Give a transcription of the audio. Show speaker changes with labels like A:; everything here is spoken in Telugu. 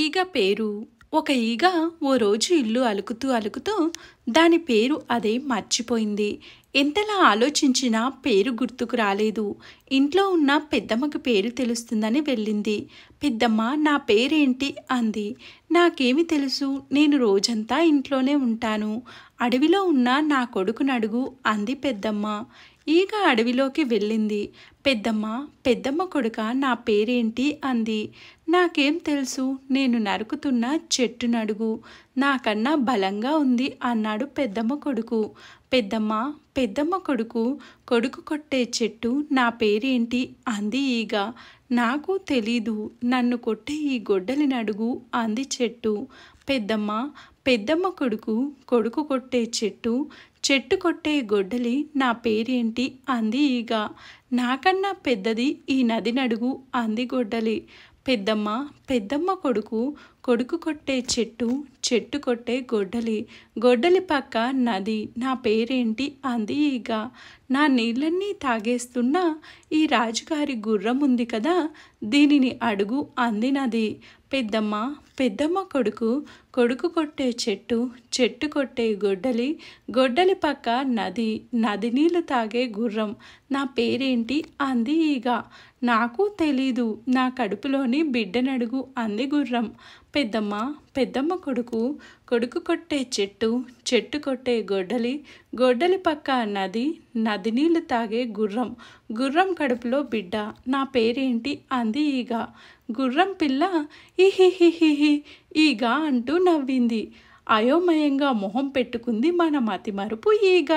A: ఈగ పేరు ఒక ఈగ ఓ రోజు ఇల్లు అలుకుతూ అలుకుతూ దాని పేరు అదే మర్చిపోయింది ఎంతలా ఆలోచించినా పేరు గుర్తుకు రాలేదు ఇంట్లో ఉన్న పెద్దమ్మకు పేరు తెలుస్తుందని వెళ్ళింది పెద్దమ్మ నా పేరేంటి అంది నాకేమి తెలుసు నేను రోజంతా ఇంట్లోనే ఉంటాను అడవిలో ఉన్న నా కొడుకునడుగు అంది పెద్దమ్మ ఈగ అడవిలోకి వెళ్ళింది పెద్దమ్మ పెద్దమ్మ కొడుక నా పేరేంటి అంది నాకేం తెలుసు నేను నరుకుతున్న చెట్టు నడుగు నాకన్నా బలంగా ఉంది అన్నాడు పెద్దమ్మ కొడుకు పెద్దమ్మ పెద్దమ్మ కొడుకు కొడుకు కొట్టే చెట్టు నా పేరేంటి అంది ఈగ నాకు తెలీదు నన్ను కొట్టే ఈ గొడ్డలి నడుగు అంది చెట్టు పెద్దమ్మ పెద్దమ్మ కొడుకు కొడుకు కొట్టే చెట్టు చెట్టు కొట్టే గొడ్డలి నా పేరేంటి అంది ఈగ నాకన్నా పెద్దది ఈ నది నడుగు అంది గొడ్డలి పెద్దమ్మ పెద్దమ్మ కొడుకు కొడుకు కొట్టే చెట్టు చెట్టు కొట్టే గొడ్డలి గొడ్డలి పక్క నది నా పేరేంటి అంది ఈగ నా నీళ్ళన్నీ తాగేస్తున్న ఈ రాజుగారి గుర్రం ఉంది కదా దీనిని అడుగు అందినది పెద్దమ్మ పెద్దమ్మ కొడుకు కొడుకు కొట్టే చెట్టు చెట్టు కొట్టే గొడ్డలి గొడ్డలి పక్క నది నది నీళ్ళు తాగే గుర్రం నా పేరేంటి అంది ఈగ నాకు తెలీదు నా కడుపులోని బిడ్డనడుగు అంది గుర్రం పెద్దమ్మ పెద్దమ్మ కొడుకు కొడుకు కొట్టే చెట్టు చెట్టు కొట్టే గొడ్డలి గొడ్డలి పక్క నది నది నీళ్లు తాగే గుర్రం గుర్రం కడుపులో బిడ్డ నా పేరేంటి అంది ఈగ గుర్రం పిల్ల ఇహిహిహిహి ఈగ అంటూ నవ్వింది అయోమయంగా మొహం పెట్టుకుంది మన మతిమరుపు ఈగ